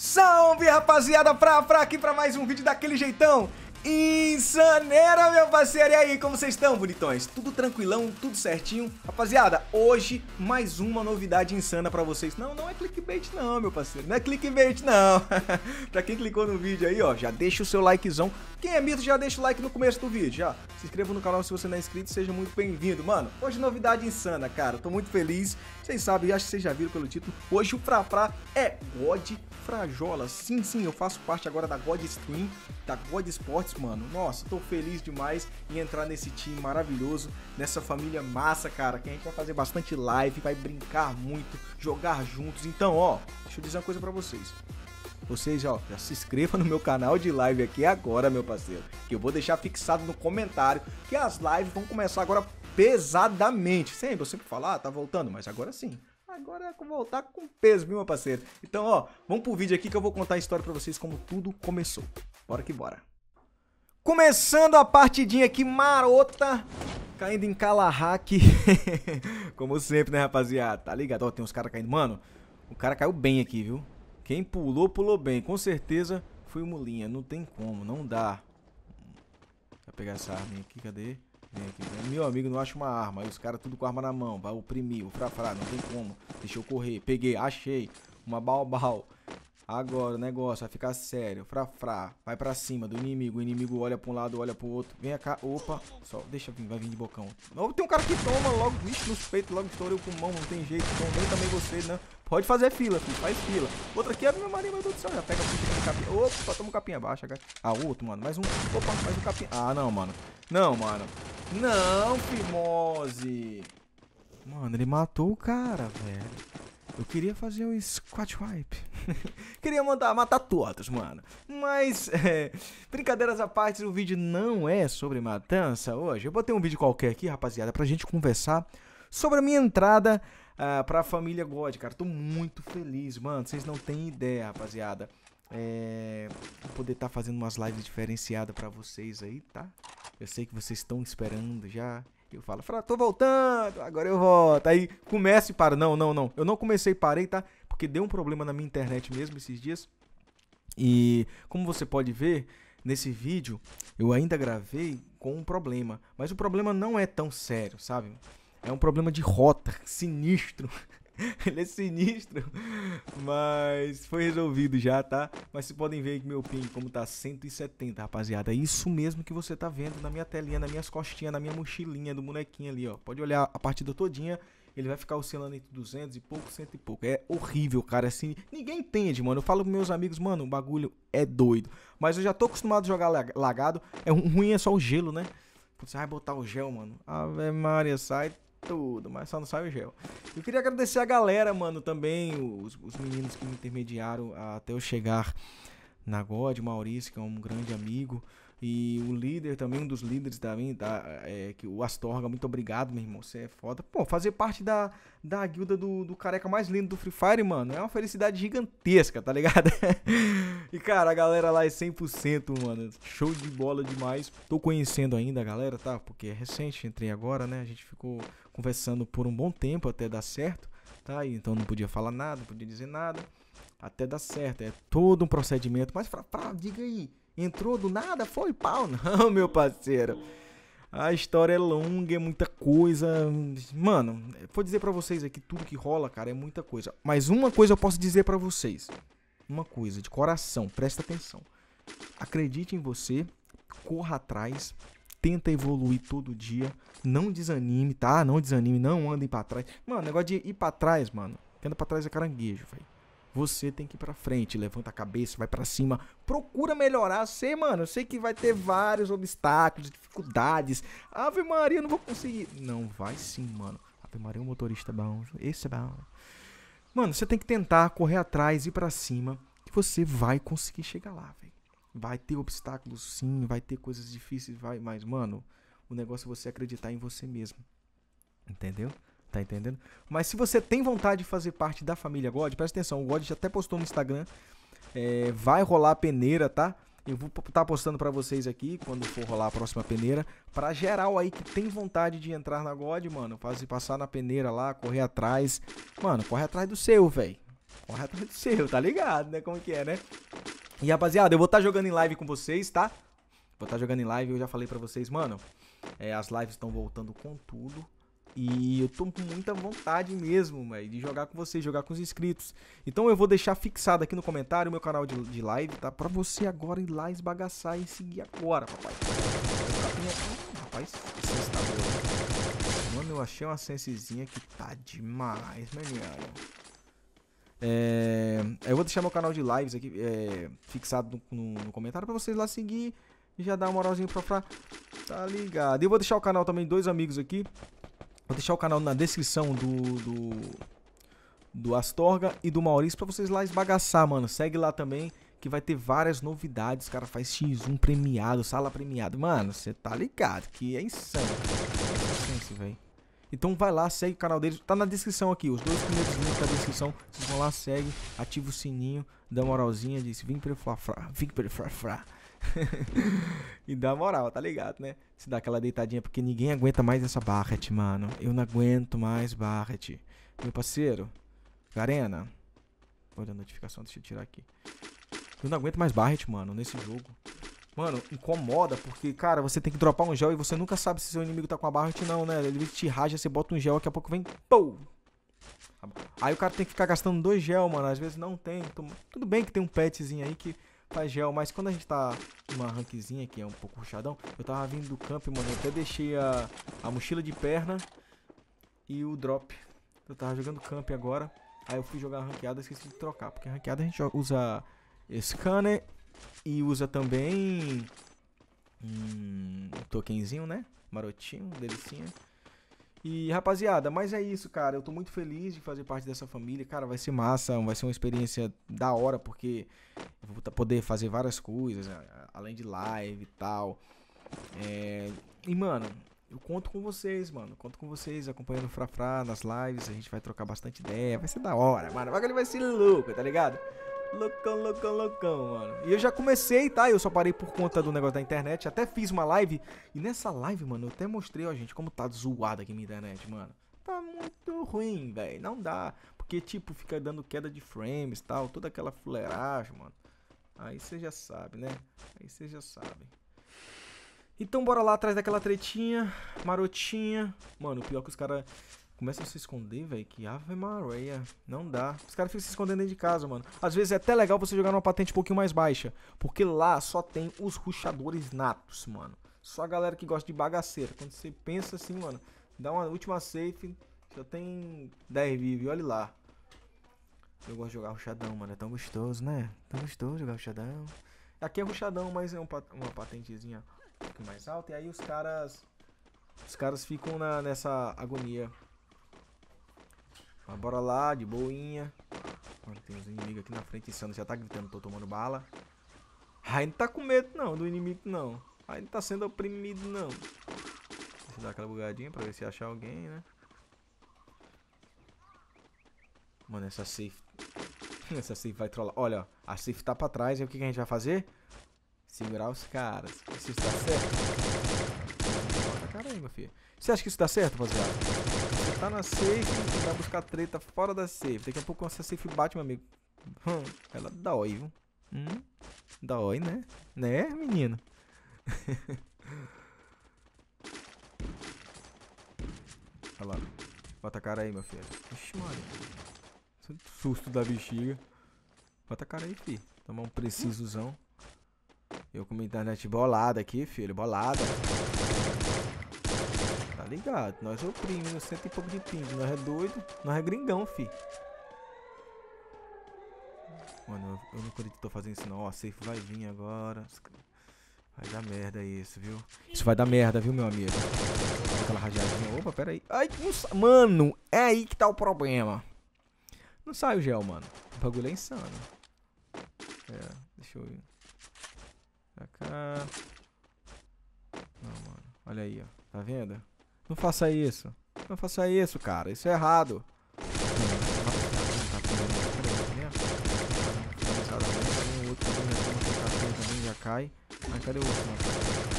Salve rapaziada, pra, pra aqui pra mais um vídeo daquele jeitão Insaneira, meu parceiro, e aí, como vocês estão, bonitões? Tudo tranquilão, tudo certinho? Rapaziada, hoje mais uma novidade insana pra vocês Não, não é clickbait não, meu parceiro, não é clickbait não Pra quem clicou no vídeo aí, ó, já deixa o seu likezão Quem é mito, já deixa o like no começo do vídeo, já Se inscreva no canal se você não é inscrito, seja muito bem-vindo Mano, hoje novidade insana, cara, tô muito feliz Vocês sabem, acho que vocês já viram pelo título Hoje o Pra Pra é God Frajola. Sim, sim, eu faço parte agora da God Stream, da God Sports, mano. Nossa, tô feliz demais em entrar nesse time maravilhoso, nessa família massa, cara. Que a gente vai fazer bastante live, vai brincar muito, jogar juntos. Então, ó, deixa eu dizer uma coisa para vocês. Vocês ó, já se inscrevam no meu canal de live aqui agora, meu parceiro. Que eu vou deixar fixado no comentário que as lives vão começar agora pesadamente. Sempre, eu sempre falo, ah, tá voltando, mas agora sim agora é voltar com peso, viu, meu parceiro? Então, ó, vamos pro vídeo aqui que eu vou contar a história pra vocês como tudo começou. Bora que bora. Começando a partidinha aqui marota, caindo em calarraque. como sempre, né, rapaziada? Tá ligado? Ó, tem uns caras caindo. Mano, o cara caiu bem aqui, viu? Quem pulou, pulou bem. Com certeza foi o Mulinha. Não tem como, não dá. Vou pegar essa arma aqui, cadê? Aqui, meu amigo, não acha uma arma. Aí os caras tudo com arma na mão. Vai oprimir, o frafrá, não tem como. Deixa eu correr. Peguei, achei. Uma balbal. Agora o negócio vai ficar sério. Frafrá, vai pra cima do inimigo. O inimigo olha pra um lado, olha pro outro. Vem cá. Opa, só deixa vir, vai vir de bocão. Não, tem um cara que toma logo, Vixe, nos peitos. Logo estourou o pulmão, não tem jeito. Tomei também você, né? Pode fazer fila, filho. Faz fila. outro aqui é meu marido, meu Deus do céu. Já pega o capinha. Opa, toma um capinha. Baixa, cara. Ah, outro, mano. Mais um. Opa, mais um capinha. Ah, não, mano. Não, mano. Não, Fimose. Mano, ele matou o cara, velho. Eu queria fazer o um squat wipe. queria mandar, matar todos, mano. Mas, é, brincadeiras à parte, o vídeo não é sobre matança hoje. Eu botei um vídeo qualquer aqui, rapaziada, pra gente conversar sobre a minha entrada uh, pra família God, cara. Tô muito feliz, mano. Vocês não têm ideia, rapaziada. É, poder estar tá fazendo umas lives diferenciadas pra vocês aí, tá? Eu sei que vocês estão esperando já. Eu falo, Fala, tô voltando, agora eu volto. Aí começa e para. Não, não, não. Eu não comecei e parei, tá? Porque deu um problema na minha internet mesmo esses dias. E como você pode ver, nesse vídeo eu ainda gravei com um problema. Mas o problema não é tão sério, sabe? É um problema de rota, sinistro. ele é sinistro. Mas foi resolvido já, tá? Mas vocês podem ver que meu ping, como tá 170, rapaziada. É isso mesmo que você tá vendo na minha telinha, nas minhas costinhas, na minha mochilinha do bonequinho ali, ó. Pode olhar a partida todinha. Ele vai ficar oscilando entre 200 e pouco, cento e pouco. É horrível, cara. Assim, ninguém entende, mano. Eu falo com meus amigos, mano, o bagulho é doido. Mas eu já tô acostumado a jogar lagado. É ruim, é só o gelo, né? Você vai botar o gel, mano. Ave Maria, sai tudo, mas só não sai o gel. Eu queria agradecer a galera, mano, também, os, os meninos que me intermediaram até eu chegar na God, Maurício, que é um grande amigo. E o líder também, um dos líderes também, da, tá, é, que o Astorga, muito obrigado, meu irmão. Você é foda. Pô, fazer parte da, da guilda do, do careca mais lindo do Free Fire, mano, é uma felicidade gigantesca, tá ligado? e, cara, a galera lá é 100%, mano. Show de bola demais. Tô conhecendo ainda a galera, tá? Porque é recente, entrei agora, né? A gente ficou conversando por um bom tempo até dar certo, tá? E, então não podia falar nada, não podia dizer nada. Até dar certo. É todo um procedimento. Mas, pra, pra diga aí Entrou do nada, foi pau. Não, meu parceiro. A história é longa, é muita coisa. Mano, vou dizer para vocês aqui tudo que rola, cara, é muita coisa. Mas uma coisa eu posso dizer para vocês. Uma coisa, de coração, presta atenção. Acredite em você, corra atrás, tenta evoluir todo dia, não desanime, tá? Não desanime, não andem para trás. Mano, negócio de ir para trás, mano. Quem anda pra trás é caranguejo, velho. Você tem que ir pra frente, levanta a cabeça, vai para cima, procura melhorar. Sei, mano, eu sei que vai ter vários obstáculos, dificuldades. Ave Maria, eu não vou conseguir. Não, vai sim, mano. Ave Maria, o motorista é bom, esse é bom. Mano, você tem que tentar correr atrás e para cima, que você vai conseguir chegar lá, velho. Vai ter obstáculos, sim, vai ter coisas difíceis, vai, mas, mano, o negócio é você acreditar em você mesmo. Entendeu? Tá entendendo? Mas se você tem vontade de fazer parte da família God, presta atenção, o God já até postou no Instagram. É, vai rolar a peneira, tá? Eu vou estar tá postando para vocês aqui quando for rolar a próxima peneira. Pra geral aí que tem vontade de entrar na God, mano. Fazer passar na peneira lá, correr atrás. Mano, corre atrás do seu, velho. Corre atrás do seu, tá ligado, né? Como que é, né? E rapaziada, eu vou estar tá jogando em live com vocês, tá? Vou estar tá jogando em live, eu já falei para vocês, mano. É, as lives estão voltando com tudo. E eu tô com muita vontade mesmo, véio, de jogar com vocês, jogar com os inscritos. Então eu vou deixar fixado aqui no comentário o meu canal de, de live, tá? Pra você agora ir lá esbagaçar e seguir agora, papai. Rapaz, Mano, eu achei uma sensezinha que tá demais, né, maninho. É, eu vou deixar meu canal de lives aqui é, fixado no, no, no comentário pra vocês lá seguir e já dar uma moralzinha pra Fra. Tá ligado? E eu vou deixar o canal também dois amigos aqui. Vou deixar o canal na descrição do, do, do Astorga e do Maurício pra vocês lá esbagaçar, mano. Segue lá também que vai ter várias novidades. O Cara, faz X1 premiado, sala premiada. Mano, você tá ligado que é insano. Sense, velho. Então vai lá, segue o canal deles. Tá na descrição aqui, os dois primeiros links da descrição. Vocês vão lá, segue, ativa o sininho, dá uma moralzinha, diz vim pra frafra, vim pra frafra. e dá moral, tá ligado, né? Se dá aquela deitadinha, porque ninguém aguenta mais essa Barret, mano. Eu não aguento mais Barret. Meu parceiro, Garena. Olha a notificação, deixa eu tirar aqui. Eu não aguento mais Barret, mano, nesse jogo. Mano, incomoda, porque, cara, você tem que dropar um gel e você nunca sabe se seu inimigo tá com a Barret não, né? Ele te raja, você bota um gel, daqui a pouco vem... Pou! Aí o cara tem que ficar gastando dois gel, mano. Às vezes não tem. Tudo bem que tem um petzinho aí que gel, mas quando a gente tá numa rankzinha que é um pouco puxadão, eu tava vindo do campo, mano, eu até deixei a, a mochila de perna e o drop. Eu tava jogando camp agora, aí eu fui jogar ranqueada, esqueci de trocar, porque ranqueada a gente usa scanner e usa também um tokenzinho, né? Marotinho, delicinha. E, rapaziada, mas é isso, cara. Eu tô muito feliz de fazer parte dessa família. Cara, vai ser massa, vai ser uma experiência da hora, porque eu vou poder fazer várias coisas, além de live e tal. É... E, mano, eu conto com vocês, mano. Conto com vocês acompanhando o Frafra nas lives. A gente vai trocar bastante ideia. Vai ser da hora, mano. O bagulho vai ser louco, tá ligado? Loucão, loucão, loucão, mano. E eu já comecei, tá? Eu só parei por conta do negócio da internet. Até fiz uma live. E nessa live, mano, eu até mostrei, ó, gente, como tá zoada aqui minha internet, mano. Tá muito ruim, velho. Não dá. Porque, tipo, fica dando queda de frames e tal. Toda aquela fuleiragem, mano. Aí você já sabe, né? Aí você já sabe. Então bora lá atrás daquela tretinha, marotinha. Mano, o pior é que os caras começam a se esconder, velho, que ave maria. Não dá. Os caras ficam se escondendo dentro de casa, mano. Às vezes é até legal você jogar numa patente um pouquinho mais baixa, porque lá só tem os ruxadores natos, mano. Só a galera que gosta de bagaceira. Quando você pensa assim, mano, dá uma última safe, só tem 10 vivos. olha lá. Eu gosto de jogar ruxadão, mano. É tão gostoso, né? Tão gostoso jogar ruxadão. Aqui é ruxadão, mas é um pat uma patentezinha um pouquinho mais alta. E aí os caras. Os caras ficam na, nessa agonia mas bora lá, de boinha. Mano, tem uns inimigos aqui na frente, ano Já tá gritando, tô tomando bala. Aí não tá com medo, não, do inimigo, não. Aí não tá sendo oprimido, não. Deixa eu dar aquela bugadinha pra ver se achar alguém, né? Mano, essa safe... essa safe vai trollar. Olha, ó, a safe tá pra trás. E o que, que a gente vai fazer? Segurar os caras. Isso tá certo? Caramba, filho. Você acha que isso dá certo, rapaziada? tá na safe, vai buscar treta fora da safe. Daqui a pouco essa safe bate, meu amigo. Hum, ela dói, viu? Hum, dói, né? Né, menino? Olha lá. Bota a cara aí, meu filho. Ixi, mano. É susto da bexiga. Bota a cara aí, filho. Tomar um precisozão. Eu com a internet bolada aqui, filho. Bolada ligado? Nós é o primo, no cento e pouco de pingo. Nós é doido, nós é gringão, fi. Mano, eu, não acredito que tô fazendo isso não. Ó, safe vai vir agora. Vai dar merda isso, viu? Isso vai dar merda, viu, meu amigo? Aquela rajadinha. Opa, pera aí. Ai, Mano, é aí que tá o problema. Não sai o gel, mano. O bagulho é insano. É, deixa eu ir. Pra cá. Não, mano. Olha aí, ó. Tá vendo? Não faça isso. Não faça isso, cara. Isso é errado. já cai. Ai, cadê o outro, mano?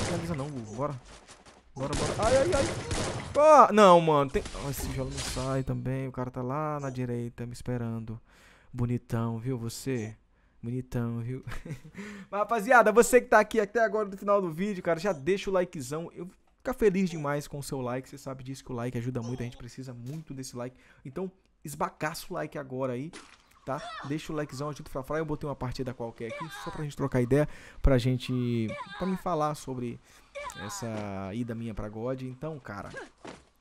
Finaliza não, Gugu. Bora. Bora, bora. Ai, ai, ai. não, mano. Tem... esse jogo não sai também. O cara tá lá na direita me esperando. Bonitão, viu você? Bonitão, viu? Mas, rapaziada, você que tá aqui até agora no final do vídeo, cara, já deixa o likezão. Eu Fica feliz demais com o seu like. Você sabe disso que o like ajuda muito. A gente precisa muito desse like. Então, esbagaça o like agora aí. Tá? Deixa o likezão, ajuda o Frafra. Eu botei uma partida qualquer aqui, só pra gente trocar ideia, pra gente. pra me falar sobre essa ida minha pra God. Então, cara,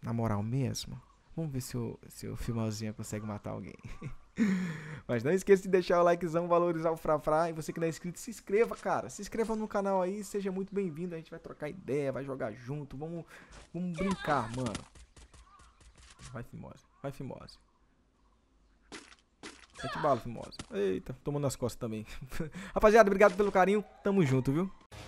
na moral mesmo, Vamos ver se o, se o Filmãozinho consegue matar alguém. Mas não esqueça de deixar o likezão, valorizar o Frafra. E você que não é inscrito, se inscreva, cara. Se inscreva no canal aí, seja muito bem-vindo. A gente vai trocar ideia, vai jogar junto. Vamos, vamos brincar, mano. Vai, Fimose. Vai, Fimose. Sete tá balas, Fimose. Eita, tomando nas costas também. Rapaziada, obrigado pelo carinho. Tamo junto, viu?